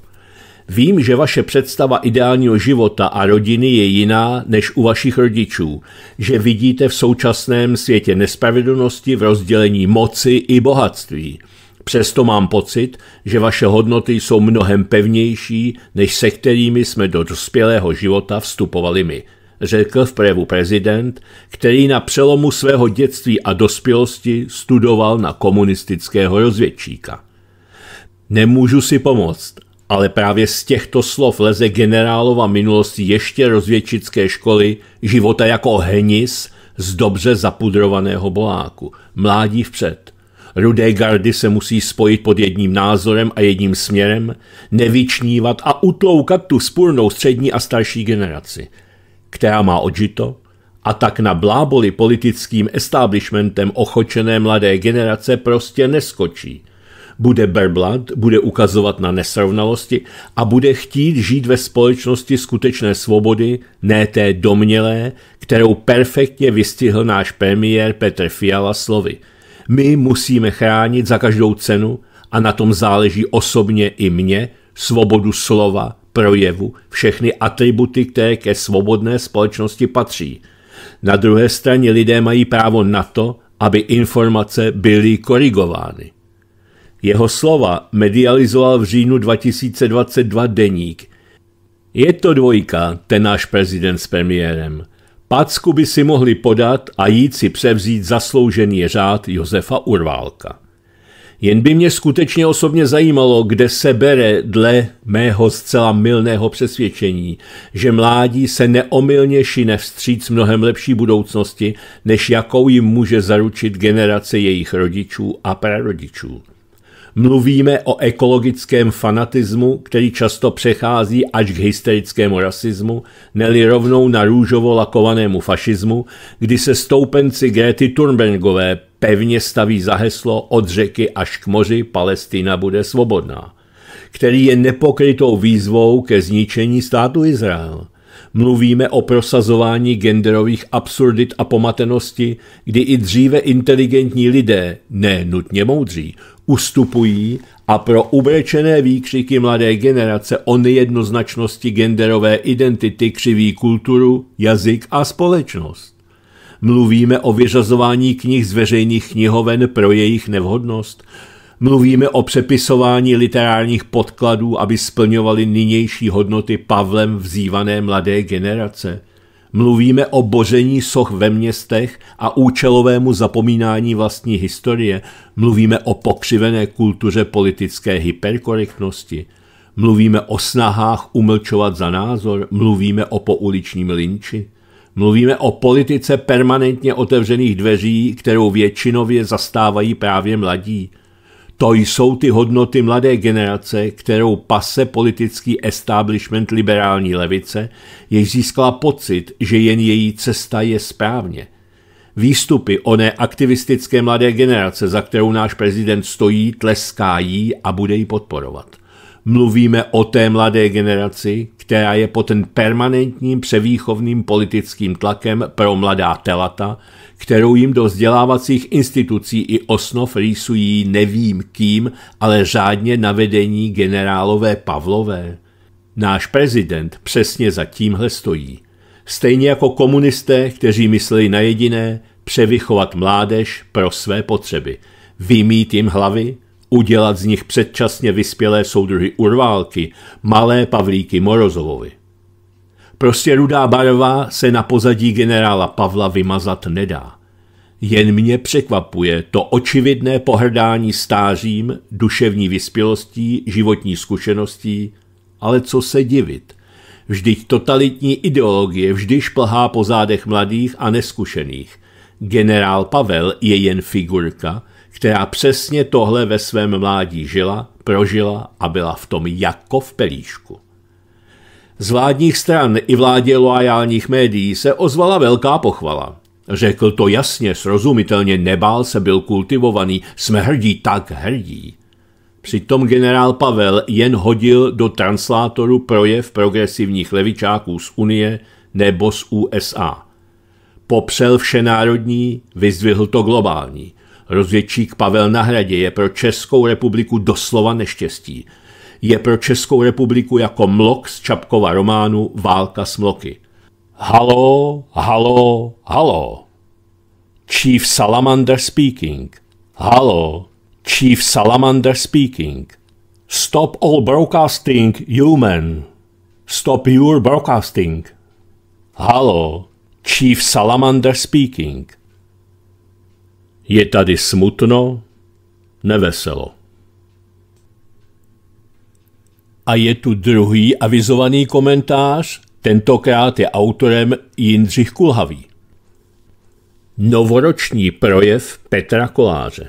A: Vím, že vaše představa ideálního života a rodiny je jiná než u vašich rodičů, že vidíte v současném světě nespravedlnosti v rozdělení moci i bohatství. Přesto mám pocit, že vaše hodnoty jsou mnohem pevnější, než se kterými jsme do dospělého života vstupovali my řekl v projevu prezident, který na přelomu svého dětství a dospělosti studoval na komunistického rozvědčíka. Nemůžu si pomoct, ale právě z těchto slov leze generálova minulosti ještě rozvědčické školy života jako henis z dobře zapudrovaného boláku. Mládí vpřed. Rudé gardy se musí spojit pod jedním názorem a jedním směrem, nevyčnívat a utloukat tu spůrnou střední a starší generaci – která má odžito, a tak na bláboli politickým establishmentem ochočené mladé generace prostě neskočí. Bude berblat, bude ukazovat na nesrovnalosti a bude chtít žít ve společnosti skutečné svobody, ne té domnělé, kterou perfektně vystihl náš premiér Petr Fiala slovy. My musíme chránit za každou cenu, a na tom záleží osobně i mně, svobodu slova, projevu všechny atributy, které ke svobodné společnosti patří. Na druhé straně lidé mají právo na to, aby informace byly korigovány. Jeho slova medializoval v říjnu 2022 deník. Je to dvojka, ten náš prezident s premiérem. Packu by si mohli podat a jít si převzít zasloužený řád Josefa Urválka. Jen by mě skutečně osobně zajímalo, kde se bere dle mého zcela milného přesvědčení, že mládí se neomylně šine vstříc mnohem lepší budoucnosti, než jakou jim může zaručit generace jejich rodičů a prarodičů. Mluvíme o ekologickém fanatismu, který často přechází až k hysterickému rasismu, neli rovnou na růžovo lakovanému fašismu, kdy se stoupenci Gréty Thunbergové pevně staví za heslo od řeky až k moři Palestina bude svobodná, který je nepokrytou výzvou ke zničení státu Izrael. Mluvíme o prosazování genderových absurdit a pomatenosti, kdy i dříve inteligentní lidé, ne nutně moudří, ustupují a pro ubrečené výkřiky mladé generace o nejednoznačnosti genderové identity křiví kulturu, jazyk a společnost. Mluvíme o vyřazování knih z veřejných knihoven pro jejich nevhodnost. Mluvíme o přepisování literárních podkladů, aby splňovali nynější hodnoty Pavlem vzývané mladé generace. Mluvíme o boření soch ve městech a účelovému zapomínání vlastní historie. Mluvíme o pokřivené kultuře politické hyperkorektnosti. Mluvíme o snahách umlčovat za názor, mluvíme o pouličním linči. Mluvíme o politice permanentně otevřených dveří, kterou většinově zastávají právě mladí. To jsou ty hodnoty mladé generace, kterou pase politický establishment liberální levice, jež získala pocit, že jen její cesta je správně. Výstupy oné aktivistické mladé generace, za kterou náš prezident stojí, tleská jí a bude ji podporovat mluvíme o té mladé generaci, která je pod ten permanentním převýchovným politickým tlakem pro mladá telata, kterou jim do vzdělávacích institucí i osnov rýsují nevím kým, ale řádně navedení generálové Pavlové. Náš prezident přesně za tímhle stojí. Stejně jako komunisté, kteří mysleli na jediné, převychovat mládež pro své potřeby, vymít jim hlavy, udělat z nich předčasně vyspělé soudruhy Urválky, malé Pavlíky Morozovovi. Prostě rudá barva se na pozadí generála Pavla vymazat nedá. Jen mě překvapuje to očividné pohrdání stářím, duševní vyspělostí, životní zkušeností, ale co se divit. Vždyť totalitní ideologie vždy šplhá po zádech mladých a neskušených. Generál Pavel je jen figurka – která přesně tohle ve svém mládí žila, prožila a byla v tom jako v pelíšku. Z vládních stran i vládě loajálních médií se ozvala velká pochvala. Řekl to jasně, srozumitelně, nebál se, byl kultivovaný, jsme hrdí, tak hrdí. Přitom generál Pavel jen hodil do translátoru projev progresivních levičáků z Unie nebo z USA. Popřel všenárodní, vyzdvihl to globální. Rozvědčík Pavel na hradě je pro Českou republiku doslova neštěstí. Je pro Českou republiku jako mlok z Čapkova románu Válka s mloky. Halo, halo, halo. Chief Salamander speaking. Halo, Chief Salamander speaking. Stop all broadcasting, human. Stop your broadcasting. Halo, Chief Salamander speaking. Je tady smutno, neveselo. A je tu druhý avizovaný komentář, tentokrát je autorem Jindřich Kulhavý. Novoroční projev Petra Koláře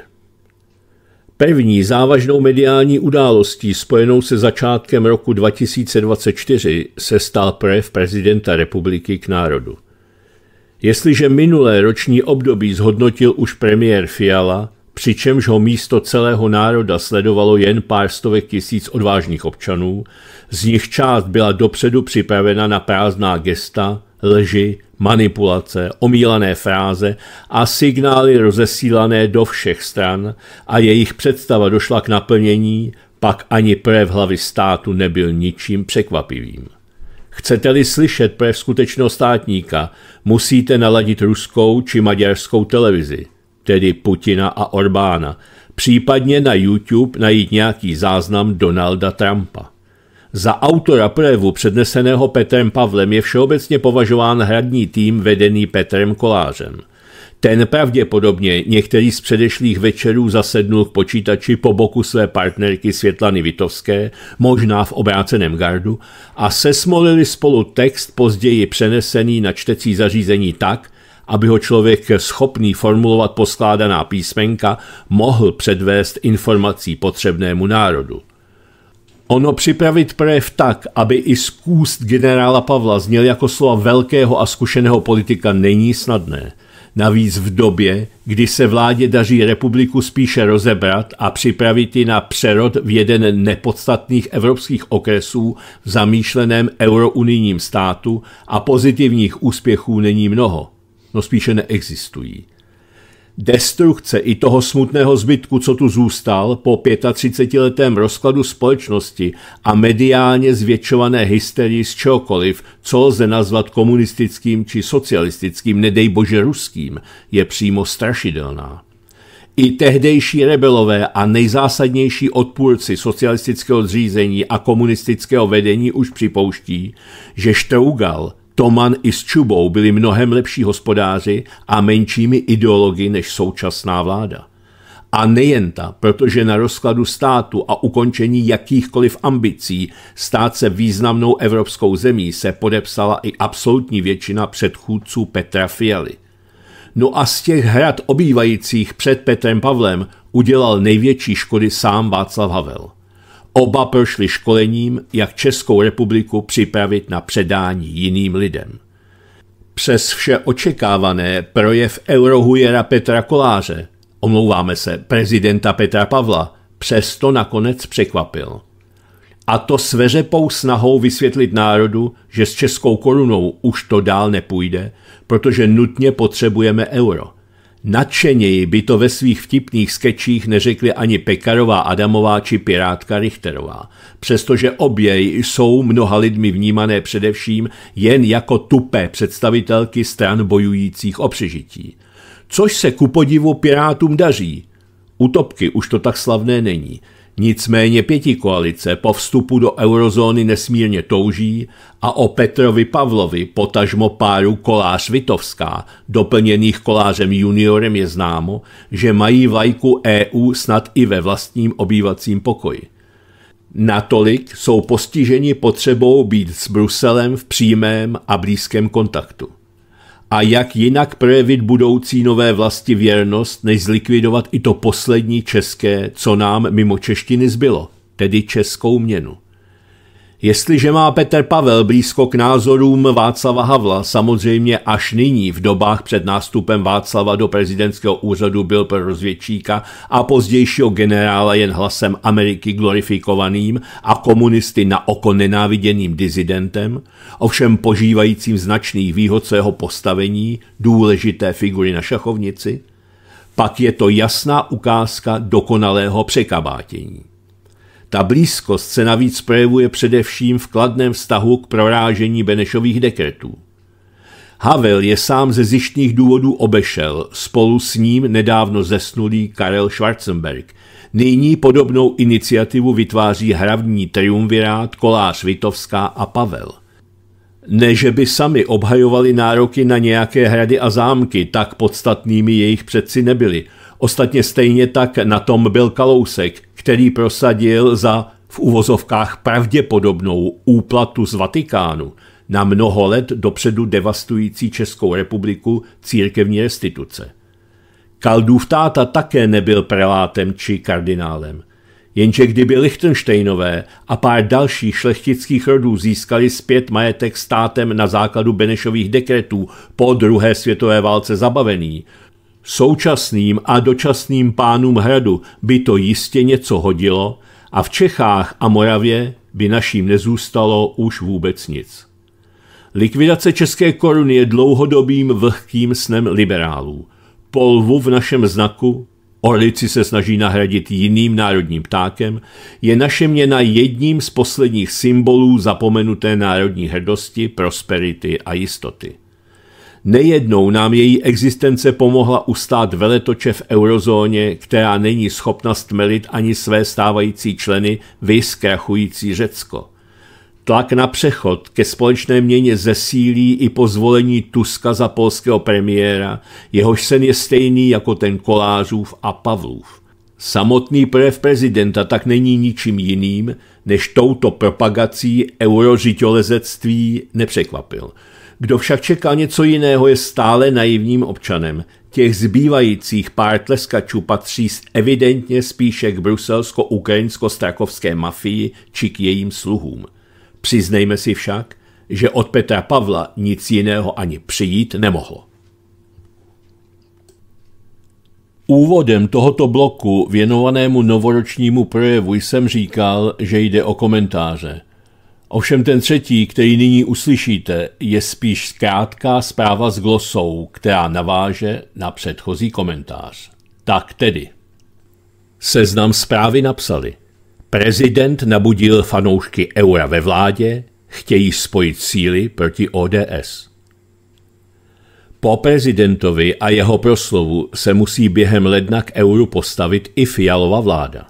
A: První závažnou mediální událostí spojenou se začátkem roku 2024 se stal projev prezidenta republiky k národu – Jestliže minulé roční období zhodnotil už premiér Fiala, přičemž ho místo celého národa sledovalo jen pár stovek tisíc odvážných občanů, z nich část byla dopředu připravena na prázdná gesta, lži, manipulace, omílané fráze a signály rozesílané do všech stran a jejich představa došla k naplnění, pak ani projev hlavy státu nebyl ničím překvapivým. Chcete-li slyšet projev skutečného státníka, musíte naladit ruskou či maďarskou televizi, tedy Putina a Orbána, případně na YouTube najít nějaký záznam Donalda Trumpa. Za autora projevu předneseného Petrem Pavlem je všeobecně považován hradní tým vedený Petrem Kolářem – ten pravděpodobně některý z předešlých večerů zasednul k počítači po boku své partnerky Světlany Vitovské, možná v obráceném gardu, a sesmolili spolu text později přenesený na čtecí zařízení tak, aby ho člověk schopný formulovat poskládaná písmenka mohl předvést informací potřebnému národu. Ono připravit projev tak, aby i z úst generála Pavla zněl jako slova velkého a zkušeného politika, není snadné – Navíc v době, kdy se vládě daří republiku spíše rozebrat a připravit ji na přerod v jeden nepodstatných evropských okresů v zamýšleném eurounijním státu a pozitivních úspěchů není mnoho. No spíše neexistují. Destrukce i toho smutného zbytku, co tu zůstal po 35-letém rozkladu společnosti a mediálně zvětšované hysterii z čehokoliv, co lze nazvat komunistickým či socialistickým, nedej bože ruským, je přímo strašidelná. I tehdejší rebelové a nejzásadnější odpůrci socialistického zřízení a komunistického vedení už připouští, že Štrougal Toman i s Čubou byli mnohem lepší hospodáři a menšími ideologi než současná vláda. A nejen ta, protože na rozkladu státu a ukončení jakýchkoliv ambicí stát se významnou evropskou zemí se podepsala i absolutní většina předchůdců Petra Fialy. No a z těch hrad obývajících před Petrem Pavlem udělal největší škody sám Václav Havel – Oba prošli školením, jak Českou republiku připravit na předání jiným lidem. Přes vše očekávané projev eurohujera Petra Koláře, omlouváme se, prezidenta Petra Pavla, přesto nakonec překvapil. A to s veřepou snahou vysvětlit národu, že s českou korunou už to dál nepůjde, protože nutně potřebujeme euro – Nadšeněji by to ve svých vtipných skečích neřekli ani Pekarová Adamová či Pirátka Richterová, přestože obě jsou mnoha lidmi vnímané především jen jako tupé představitelky stran bojujících o přežití. Což se ku podivu Pirátům daří. Utopky už to tak slavné není – Nicméně pěti koalice po vstupu do eurozóny nesmírně touží a o Petrovi Pavlovi potažmo páru Kolář-Vitovská, doplněných Kolářem juniorem je známo, že mají vlajku EU snad i ve vlastním obývacím pokoji. Natolik jsou postiženi potřebou být s Bruselem v přímém a blízkém kontaktu. A jak jinak projevit budoucí nové vlasti věrnost, než zlikvidovat i to poslední české, co nám mimo češtiny zbylo, tedy českou měnu. Jestliže má Petr Pavel blízko k názorům Václava Havla, samozřejmě až nyní v dobách před nástupem Václava do prezidentského úřadu byl pro rozvědčíka a pozdějšího generála jen hlasem Ameriky glorifikovaným a komunisty na oko nenáviděným dizidentem, ovšem požívajícím značných výhod svého postavení, důležité figury na šachovnici, pak je to jasná ukázka dokonalého překabátění. Ta blízkost se navíc projevuje především v kladném vztahu k prorážení Benešových dekretů. Havel je sám ze zjištních důvodů obešel, spolu s ním nedávno zesnulý Karel Schwarzenberg. Nyní podobnou iniciativu vytváří hravní triumvirát Kolář Vitovská a Pavel. Ne, že by sami obhajovali nároky na nějaké hrady a zámky, tak podstatnými jejich předci nebyly – Ostatně stejně tak na tom byl Kalousek, který prosadil za v uvozovkách pravděpodobnou úplatu z Vatikánu na mnoho let dopředu devastující Českou republiku církevní restituce. Kaldův táta také nebyl prelátem či kardinálem. Jenže kdyby Lichtensteinové a pár dalších šlechtických rodů získali zpět majetek státem na základu Benešových dekretů po druhé světové válce zabavený, Současným a dočasným pánům hradu by to jistě něco hodilo a v Čechách a Moravě by naším nezůstalo už vůbec nic. Likvidace české koruny je dlouhodobým vlhkým snem liberálů. Polvu v našem znaku, orlici se snaží nahradit jiným národním ptákem, je naše měna jedním z posledních symbolů zapomenuté národní hrdosti, prosperity a jistoty. Nejednou nám její existence pomohla ustát veletoče v eurozóně, která není schopna stmelit ani své stávající členy, vyskrachující Řecko. Tlak na přechod ke společné měně zesílí i pozvolení Tuska za polského premiéra, jehož sen je stejný jako ten Kolářův a Pavlův. Samotný projev prezidenta tak není ničím jiným, než touto propagací eurožitolezectví nepřekvapil – kdo však čeká něco jiného, je stále naivním občanem. Těch zbývajících pár tleskačů patří evidentně spíše k bruselsko-ukrajinsko-strakovské mafii či k jejím sluhům. Přiznejme si však, že od Petra Pavla nic jiného ani přijít nemohlo. Úvodem tohoto bloku věnovanému novoročnímu projevu jsem říkal, že jde o komentáře – Ovšem ten třetí, který nyní uslyšíte, je spíš zkrátká zpráva s glosou, která naváže na předchozí komentář. Tak tedy. Seznam zprávy napsali. Prezident nabudil fanoušky eura ve vládě, chtějí spojit síly proti ODS. Po prezidentovi a jeho proslovu se musí během ledna k euru postavit i fialová vláda.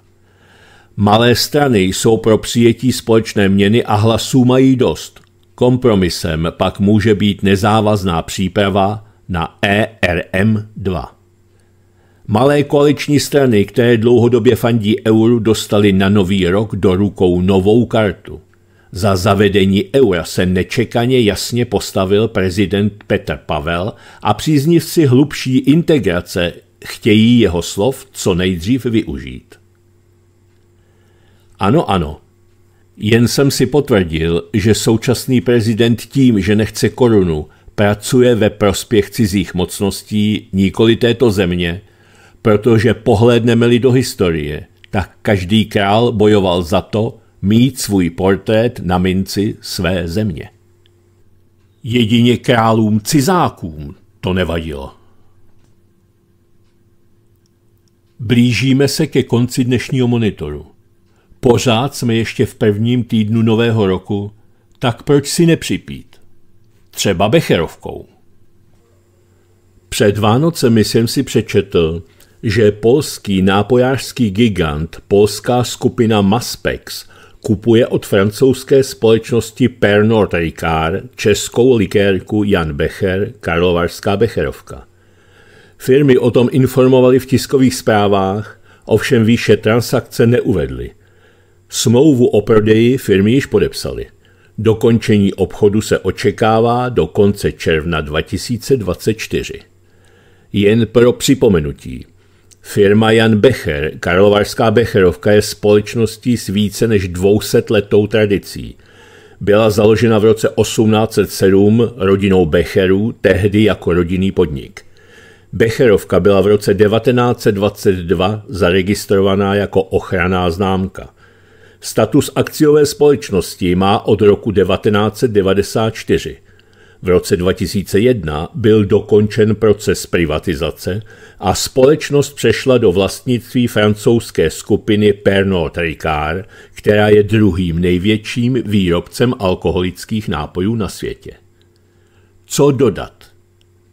A: Malé strany jsou pro přijetí společné měny a hlasů mají dost. Kompromisem pak může být nezávazná příprava na ERM2. Malé koaliční strany, které dlouhodobě fandí euru, dostali na nový rok do rukou novou kartu. Za zavedení eura se nečekaně jasně postavil prezident Petr Pavel a příznivci hlubší integrace chtějí jeho slov co nejdřív využít. Ano, ano. Jen jsem si potvrdil, že současný prezident tím, že nechce korunu, pracuje ve prospěch cizích mocností, nikoli této země, protože pohlédneme-li do historie, tak každý král bojoval za to, mít svůj portrét na minci své země. Jedině králům cizákům to nevadilo. Blížíme se ke konci dnešního monitoru. Pořád jsme ještě v prvním týdnu nového roku, tak proč si nepřipít? Třeba Becherovkou. Před Vánocemi jsem si přečetl, že polský nápojářský gigant, polská skupina Maspex, kupuje od francouzské společnosti Pernod Ricard českou likérku Jan Becher, Karlovarská Becherovka. Firmy o tom informovali v tiskových zprávách, ovšem výše transakce neuvedly – Smlouvu o prodeji firmy již podepsali. Dokončení obchodu se očekává do konce června 2024. Jen pro připomenutí. Firma Jan Becher, Karlovarská Becherovka, je společností s více než 200 letou tradicí. Byla založena v roce 1807 rodinou Becherů, tehdy jako rodinný podnik. Becherovka byla v roce 1922 zaregistrovaná jako ochranná známka – Status akciové společnosti má od roku 1994. V roce 2001 byl dokončen proces privatizace a společnost přešla do vlastnictví francouzské skupiny Pernod Ricard, která je druhým největším výrobcem alkoholických nápojů na světě. Co dodat?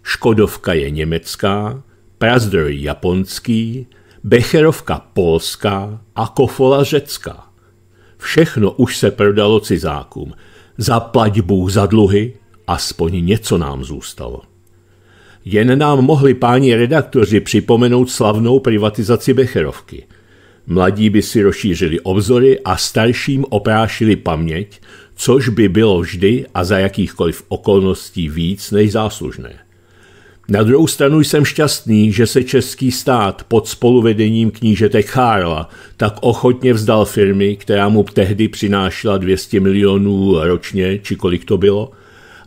A: Škodovka je německá, Prazdroj japonský, Becherovka polská a Kofola řecká. Všechno už se prodalo cizákům. za Bůh za dluhy, aspoň něco nám zůstalo. Jen nám mohli páni redaktoři připomenout slavnou privatizaci Becherovky. Mladí by si rozšířili obzory a starším oprášili paměť, což by bylo vždy a za jakýchkoliv okolností víc než záslužné. Na druhou stranu jsem šťastný, že se český stát pod spoluvedením knížete Charla tak ochotně vzdal firmy, která mu tehdy přinášela 200 milionů ročně, či kolik to bylo,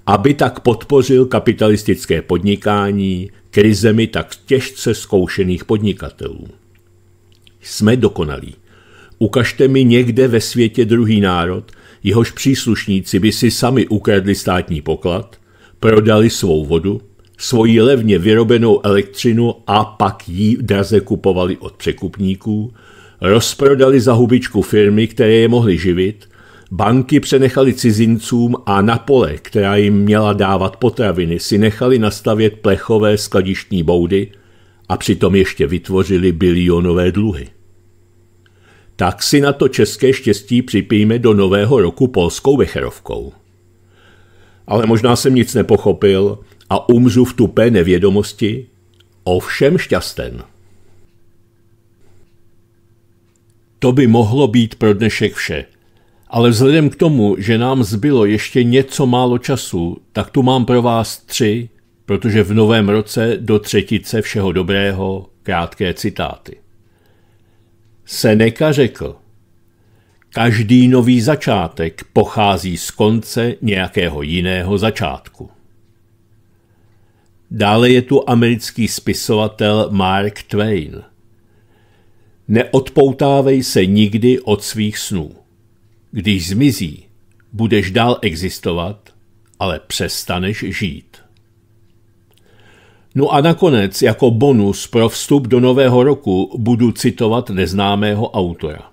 A: aby tak podpořil kapitalistické podnikání krizemi tak těžce zkoušených podnikatelů. Jsme dokonalí. Ukažte mi někde ve světě druhý národ, jehož příslušníci by si sami ukradli státní poklad, prodali svou vodu, svoji levně vyrobenou elektřinu a pak ji draze kupovali od překupníků, rozprodali za hubičku firmy, které je mohly živit, banky přenechali cizincům a na pole, která jim měla dávat potraviny, si nechali nastavět plechové skladištní boudy a přitom ještě vytvořili bilionové dluhy. Tak si na to české štěstí připijme do nového roku polskou vecherovkou. Ale možná jsem nic nepochopil – a umřu v tupé nevědomosti, ovšem šťasten. To by mohlo být pro dnešek vše. Ale vzhledem k tomu, že nám zbylo ještě něco málo času, tak tu mám pro vás tři, protože v novém roce do třetice všeho dobrého krátké citáty. Seneca řekl, každý nový začátek pochází z konce nějakého jiného začátku. Dále je tu americký spisovatel Mark Twain. Neodpoutávej se nikdy od svých snů. Když zmizí, budeš dál existovat, ale přestaneš žít. No a nakonec jako bonus pro vstup do nového roku budu citovat neznámého autora.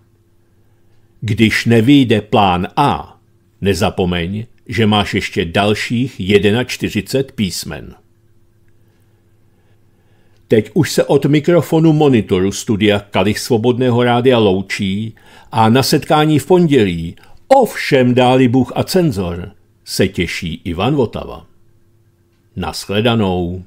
A: Když nevýjde plán A, nezapomeň, že máš ještě dalších 41 písmen. Teď už se od mikrofonu monitoru studia Kalich Svobodného rádia loučí a na setkání v pondělí, ovšem dáli Bůh a cenzor, se těší Ivan Votava. Naschledanou.